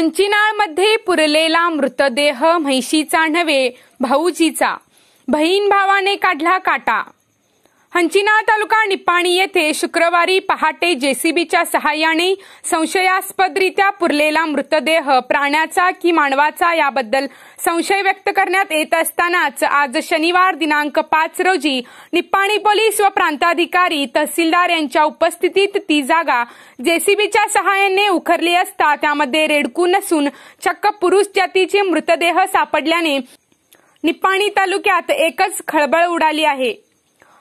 मध्ये पुरलेला मृतदेह म्हैशीचा नव्हे भाऊजीचा बहीण भावाने काढला काटा हंचिनाळ तालुका निपाणी येथे शुक्रवारी पहाटे जेसीबीच्या सहाय्याने संशयास्पदरित्या पुरलेला मृतदेह प्राण्याचा की मानवाचा याबद्दल संशय व्यक्त करण्यात येत असतानाच आज शनिवार दिनांक पाच रोजी निपाणी पोलीस व प्रांताधिकारी तहसीलदार यांच्या उपस्थितीत ती जागा जेसीबीच्या सहाय्याने उखरली असता त्यामध्ये रेडकू नसून चक्क पुरुष जातीचे मृतदेह सापडल्याने निपाणी तालुक्यात एकच खळबळ उडाली आहे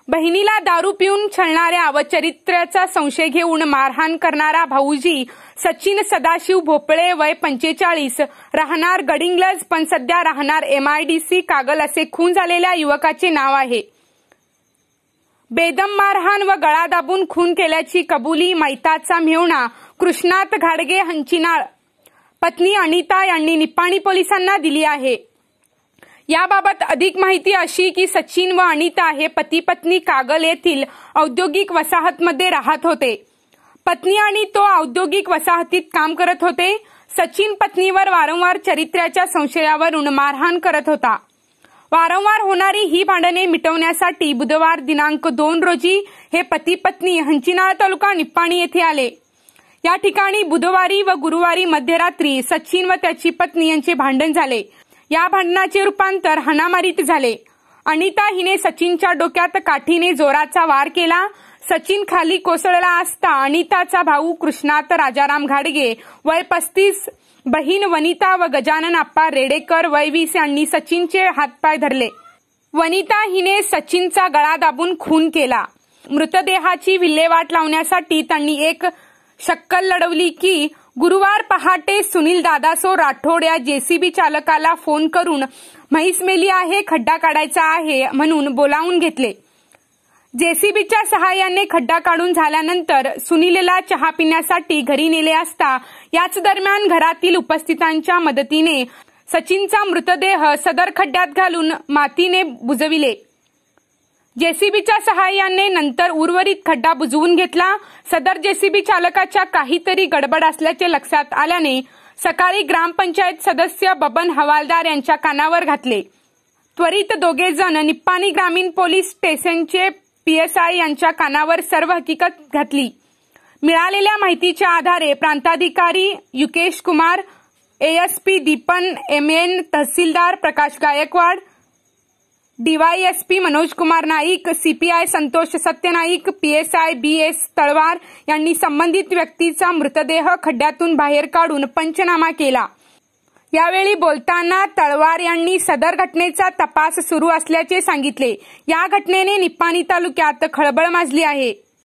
बहिणीला दारू पिऊन छळणाऱ्या व चरित्र्याचा संशय घेऊन मारहाण करणारा भाऊजी सचिन सदाशिव भोपळे वय पंचेचाळीस राहणार गडिंगलज पण सध्या राहणार एमआयडीसी कागल असे खून झालेल्या युवकाचे नाव आहे बेदम मारहाण व गळा दाबून खून केल्याची कबुली मैताचा मेवणा कृष्णात घाडगे हंचिनाळ पत्नी अनिता यांनी निपाणी पोलिसांना दिली आहे याबाबत अधिक माहिती अशी की सचिन व अनिता हे पती पत्नी कागल येथील औद्योगिक वसाहतमध्ये राहत होते पत्नी आणि तो औद्योगिक वसाहतीत काम करत होते सचिन पत्नीवर वारंवार चरित्र्याच्या संशयावरून मारहाण करत होता वारंवार होणारी ही भांडणे मिटवण्यासाठी बुधवार दिनांक दोन रोजी हे पती पत्नी हंचिनाळ तालुका निप्पाणी येथे आले या ठिकाणी बुधवारी व गुरुवारी मध्यरात्री सचिन व त्याची पत्नी यांचे भांडण झाले या भांडणाचे रूपांतर हणामारीत झाले अनिता हिने सचिनच्या डोक्यात काठीने जोराचा वार केला सचिन खाली कोसळला असता अनिताचा भाऊ कृष्णात राजाराम घाडगे वय पस्तीस बहीण वनिता व गजानन आप्पा रेडेकर वय वीस यांनी सचिनचे हातपाय धरले वनिता हिने सचिनचा गळा दाबून खून केला मृतदेहाची विल्हेवाट लावण्यासाठी त्यांनी एक शक्कल लढवली की गुरुवार पहाटे सुनील दादासो राठोड या जेसीबी चालकाला फोन करून म्हैसमेली मेली आहे खड्डा काढायचा आहे म्हणून बोलावून घेतले जेसीबीच्या सहाय्याने खड्डा काढून झाल्यानंतर सुनीलला चहा पिण्यासाठी घरी नेले असता याच दरम्यान घरातील उपस्थितांच्या मदतीने सचिनचा मृतदेह सदर खड्ड्यात घालून मातीने बुजविले जेसीबीच्या सहाय्याने नंतर उर्वरित खड्डा बुजवून घेतला सदर जेसीबी चालकाच्या काहीतरी गडबड असल्याचे लक्षात आल्याने सकाळी ग्रामपंचायत सदस्य बबन हवालदार यांच्या कानावर घातले त्वरित दोघे जण निप्पाणी ग्रामीण पोलीस स्टेशनचे पीएसआय यांच्या कानावर सर्व हकीकत घातली मिळालेल्या माहितीच्या आधारे प्रांताधिकारी Yukesh Kumar ASP Deepan M N tehsildar Prakash Gaikwad DYSP Manoj Kumar Naik CPI Santosh Satyanaik PSI B S Talwar यांनी संबंधित व्यक्तीचा मृतदेह खड्ड्यातून बाहेर काढून पंचनामा केला यावेळी बोलताना तळवार यांनी सदर घटनेचा तपास सुरू असल्याचे सांगितले या घटनेने निपाणी तालुक्यात खळबळ माजली आहे